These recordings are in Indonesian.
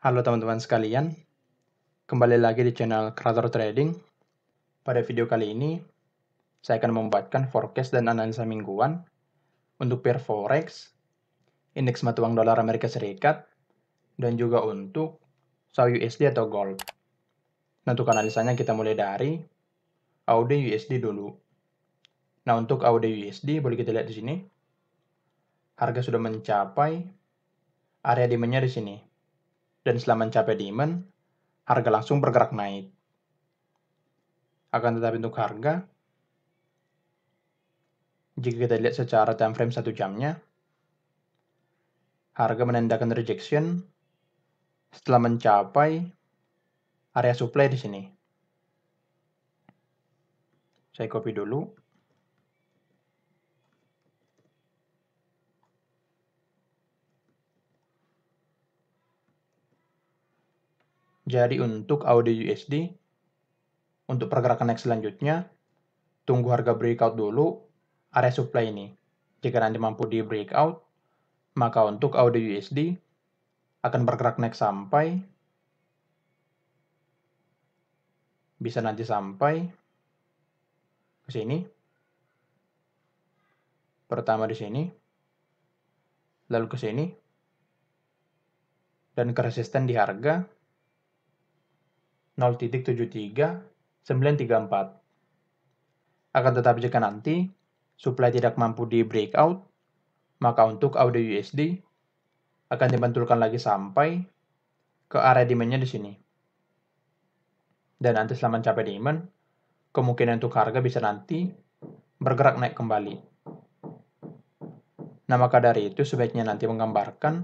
Halo teman-teman sekalian, kembali lagi di channel Creator Trading. Pada video kali ini, saya akan membuatkan forecast dan analisa mingguan untuk pair forex, indeks mata uang dolar Amerika Serikat, dan juga untuk saw USD atau gold. Nah, untuk analisanya kita mulai dari AUD USD dulu. Nah, untuk AUD USD boleh kita lihat di sini. Harga sudah mencapai area demandnya di sini, dan setelah mencapai demand, harga langsung bergerak naik. Akan tetapi untuk harga, jika kita lihat secara time frame 1 jamnya, harga menandakan rejection setelah mencapai area supply di sini. Saya copy dulu. Jadi untuk AUD USD, untuk pergerakan naik selanjutnya, tunggu harga breakout dulu area supply ini. Jika nanti mampu di breakout, maka untuk AUD USD akan bergerak naik sampai bisa nanti sampai ke sini. Pertama di sini, lalu ke sini, dan ke resisten di harga 0.73934. 934. Akan tetapi jika nanti supply tidak mampu di breakout, maka untuk audio USD akan dibantulkan lagi sampai ke area demand-nya di sini. Dan nanti selama mencapai demand, kemungkinan untuk harga bisa nanti bergerak naik kembali. Nah, maka dari itu sebaiknya nanti menggambarkan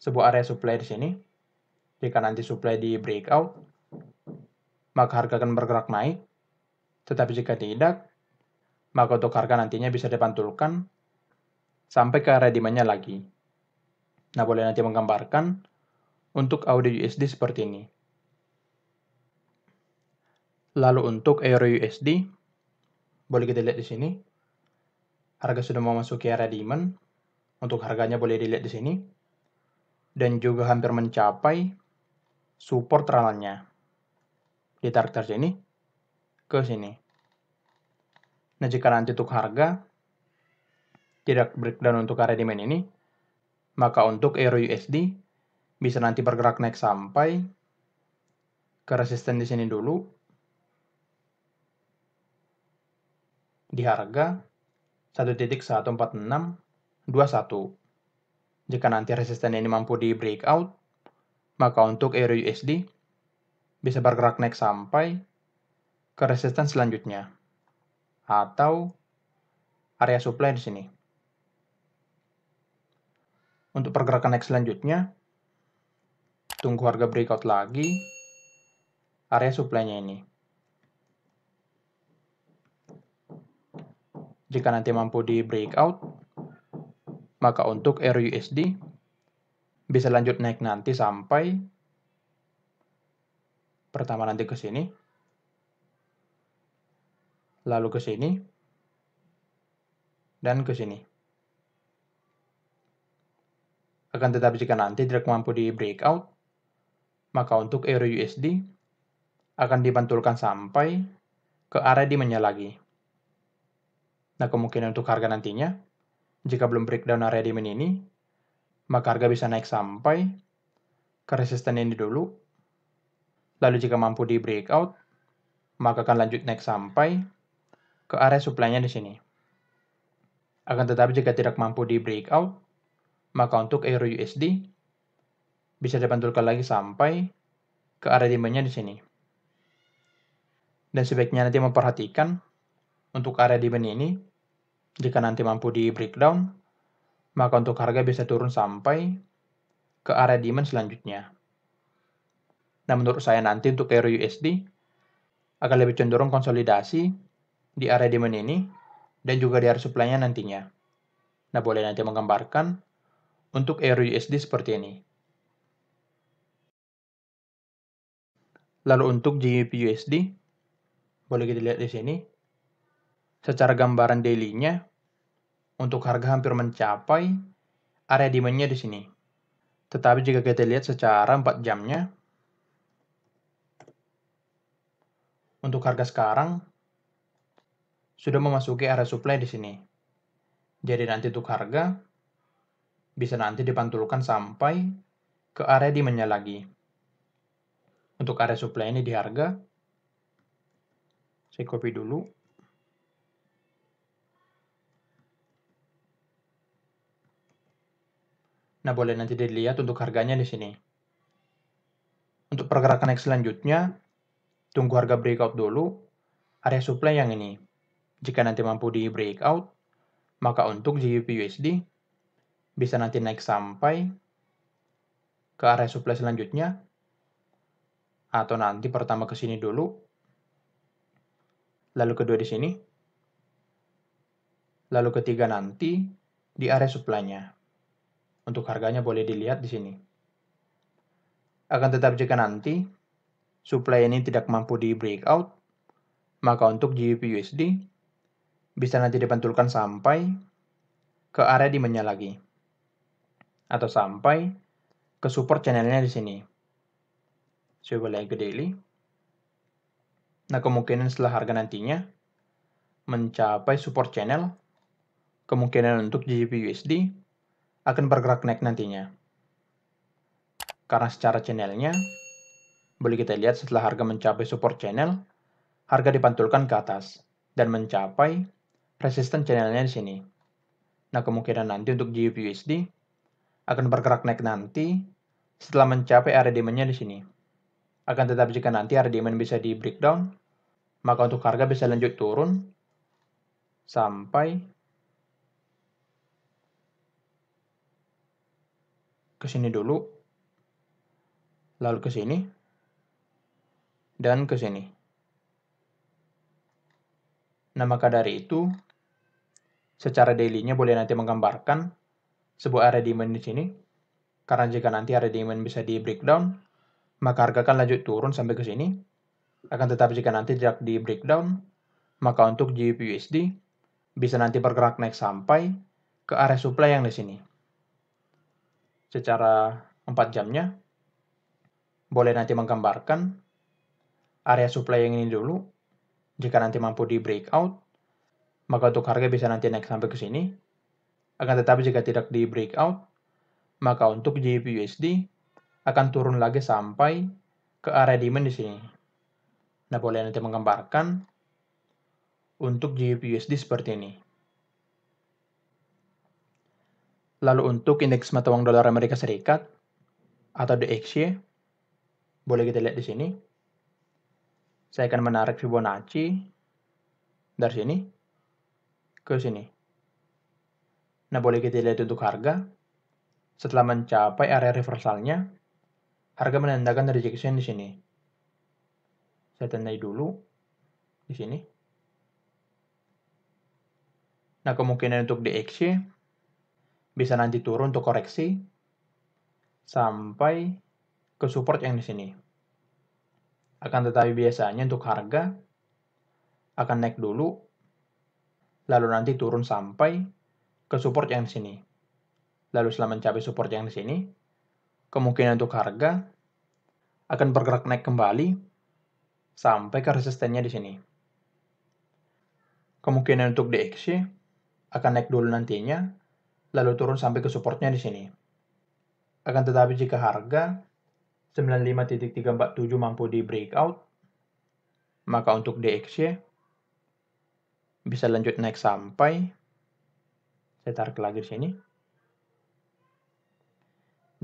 sebuah area supply di sini. Jika nanti supply di breakout, maka harga akan bergerak naik. Tetapi jika tidak, maka untuk harga nantinya bisa dipantulkan sampai ke area demand-nya lagi. Nah, boleh nanti menggambarkan untuk audio USD seperti ini. Lalu untuk euro USD, boleh kita lihat di sini. Harga sudah mau memasuki area demand. Untuk harganya boleh dilihat di sini. Dan juga hampir mencapai support ranahnya di dari sini ke sini. Nah, jika nanti untuk harga tidak breakdown untuk area demand ini, maka untuk euro USD bisa nanti bergerak naik sampai ke resisten di sini dulu di harga 1.14621. Jika nanti resisten ini mampu di breakout, maka untuk euro USD bisa bergerak naik sampai ke resisten selanjutnya atau area supply di sini. Untuk pergerakan naik selanjutnya, tunggu harga breakout lagi area supply-nya ini. Jika nanti mampu di breakout, maka untuk RUSD bisa lanjut naik nanti sampai Pertama nanti ke sini. Lalu ke sini. Dan ke sini. Akan tetapi jika nanti tidak mampu di breakout, maka untuk euro USD akan dibantulkan sampai ke area demand-nya lagi. Nah, kemungkinan untuk harga nantinya, jika belum breakdown area demand ini, maka harga bisa naik sampai ke resisten ini dulu Lalu jika mampu di breakout, maka akan lanjut naik sampai ke area supply-nya di sini. Akan tetapi jika tidak mampu di breakout, maka untuk euro USD bisa dipantulkan lagi sampai ke area demand-nya di sini. Dan sebaiknya nanti memperhatikan untuk area demand ini, jika nanti mampu di breakdown, maka untuk harga bisa turun sampai ke area demand selanjutnya. Nah menurut saya nanti untuk euro USD akan lebih cenderung konsolidasi di area demand ini dan juga di area supply-nya nantinya. Nah boleh nanti menggambarkan untuk euro USD seperti ini. Lalu untuk GBP USD, boleh kita lihat di sini. Secara gambaran daily-nya, untuk harga hampir mencapai area demand-nya di sini. Tetapi jika kita lihat secara 4 jamnya, untuk harga sekarang sudah memasuki area supply di sini. Jadi nanti untuk harga bisa nanti dipantulkan sampai ke area demand-nya lagi. Untuk area supply ini di harga, saya copy dulu. Nah, boleh nanti dilihat untuk harganya di sini. Untuk pergerakan X selanjutnya, Tunggu harga breakout dulu, area supply yang ini. Jika nanti mampu di breakout, maka untuk GBP USD bisa nanti naik sampai ke area supply selanjutnya atau nanti pertama ke sini dulu lalu kedua di sini lalu ketiga nanti di area supply-nya untuk harganya boleh dilihat di sini akan tetap jika nanti supply ini tidak mampu di breakout, maka untuk GBP USD bisa nanti dipantulkan sampai ke area di lagi atau sampai ke support channelnya di sini. Coba lagi ke daily. Nah, kemungkinan setelah harga nantinya mencapai support channel, kemungkinan untuk GBP USD akan bergerak naik nantinya. Karena secara channelnya boleh kita lihat setelah harga mencapai support channel, harga dipantulkan ke atas dan mencapai resisten channelnya di sini. Nah, kemungkinan nanti untuk GBPUSD akan bergerak naik nanti setelah mencapai area demand di sini. Akan tetapi jika nanti area demand bisa di breakdown, maka untuk harga bisa lanjut turun sampai ke sini dulu, lalu ke sini, dan ke sini. Nah, maka dari itu, secara dailynya boleh nanti menggambarkan sebuah area demand di sini. Karena jika nanti area demand bisa di breakdown, maka harga akan lanjut turun sampai ke sini. Akan tetapi jika nanti tidak di breakdown, maka untuk GBPUSD bisa nanti bergerak naik sampai ke area supply yang di sini. Secara 4 jamnya, boleh nanti menggambarkan area supply yang ini dulu. Jika nanti mampu di breakout, maka untuk harga bisa nanti naik sampai ke sini. Akan tetapi jika tidak di breakout, maka untuk JPUSD akan turun lagi sampai ke area demand di sini. Nah, boleh nanti menggambarkan untuk JPUSD seperti ini. Lalu untuk indeks mata uang dolar Amerika Serikat atau DXY, boleh kita lihat di sini. Saya akan menarik Fibonacci dari sini ke sini. Nah, boleh kita lihat untuk harga. Setelah mencapai area reversalnya, harga menandakan rejection di sini. Saya tandai dulu di sini. Nah, kemungkinan untuk DXY bisa nanti turun untuk koreksi sampai ke support yang di sini. Akan tetapi biasanya untuk harga akan naik dulu, lalu nanti turun sampai ke support yang di sini. Lalu setelah mencapai support yang di sini, kemungkinan untuk harga akan bergerak naik kembali sampai ke resistennya di sini. Kemungkinan untuk DXY akan naik dulu nantinya, lalu turun sampai ke supportnya di sini. Akan tetapi jika harga 95.347 mampu di breakout, maka untuk DXY bisa lanjut naik sampai saya tarik lagi di sini.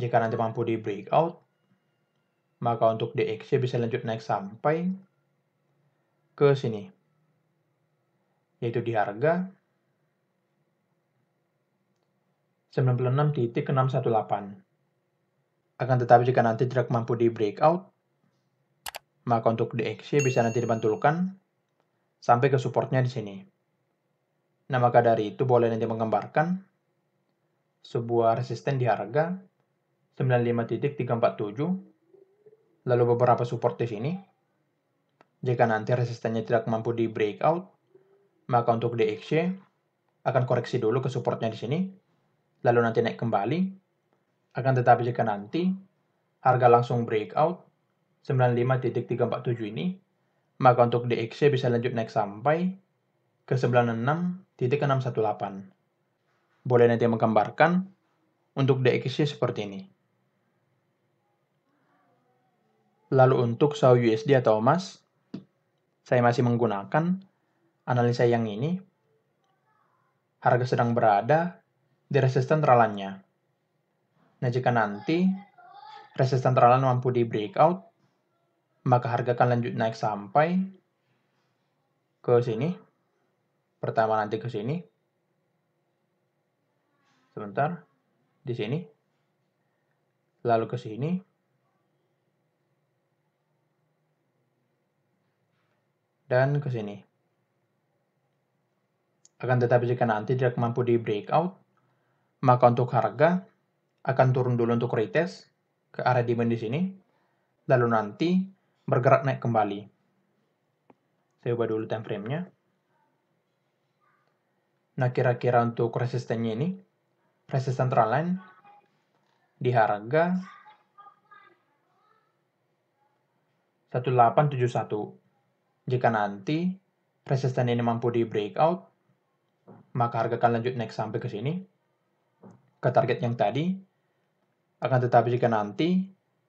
Jika nanti mampu di breakout, maka untuk DXY bisa lanjut naik sampai ke sini. Yaitu di harga 96.618. Akan tetapi jika nanti tidak mampu di breakout, maka untuk di DXY bisa nanti dipantulkan sampai ke supportnya di sini. Nah, maka dari itu boleh nanti menggambarkan sebuah resisten di harga 95.347 lalu beberapa support di sini. Jika nanti resistennya tidak mampu di breakout, maka untuk DXY akan koreksi dulu ke supportnya di sini, lalu nanti naik kembali akan tetapi jika nanti harga langsung breakout 95.347 ini, maka untuk DXC bisa lanjut naik sampai ke 96.618. Boleh nanti menggambarkan untuk DXC seperti ini. Lalu untuk saw USD atau emas, saya masih menggunakan analisa yang ini. Harga sedang berada di resisten teralannya Nah, jika nanti resisten terlalu mampu di breakout, maka harga akan lanjut naik sampai ke sini. Pertama nanti ke sini. Sebentar. Di sini. Lalu ke sini. Dan ke sini. Akan tetapi jika nanti tidak mampu di breakout, maka untuk harga akan turun dulu untuk retest ke area demand di sini, lalu nanti bergerak naik kembali. Saya ubah dulu time frame-nya. Nah, kira-kira untuk resistennya ini, resisten line di harga 1871. Jika nanti resisten ini mampu di breakout, maka harga akan lanjut naik sampai ke sini, ke target yang tadi, akan tetapi jika nanti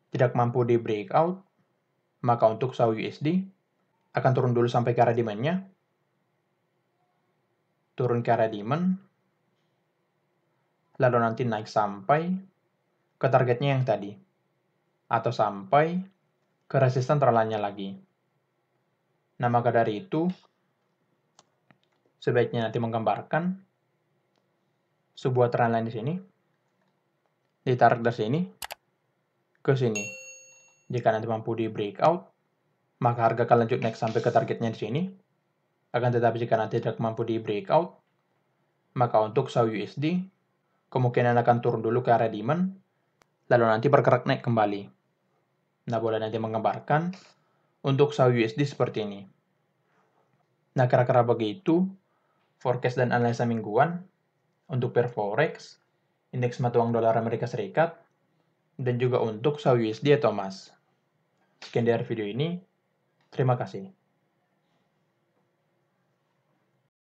tidak mampu di breakout, maka untuk SAW USD akan turun dulu sampai ke arah demand-nya. Turun ke arah demand. Lalu nanti naik sampai ke targetnya yang tadi. Atau sampai ke resisten terlalanya lagi. Nah, maka dari itu, sebaiknya nanti menggambarkan sebuah trend line di sini ditarik dari sini ke sini. Jika nanti mampu di breakout, maka harga akan lanjut naik sampai ke targetnya di sini. Akan tetapi jika nanti tidak mampu di breakout, maka untuk saw USD kemungkinan akan turun dulu ke area demand, lalu nanti bergerak naik kembali. Nah, boleh nanti menggambarkan untuk saw USD seperti ini. Nah, kira-kira begitu forecast dan analisa mingguan untuk pair forex indeks mata uang dolar Amerika Serikat, dan juga untuk USD atau emas. Sekian dari video ini. Terima kasih.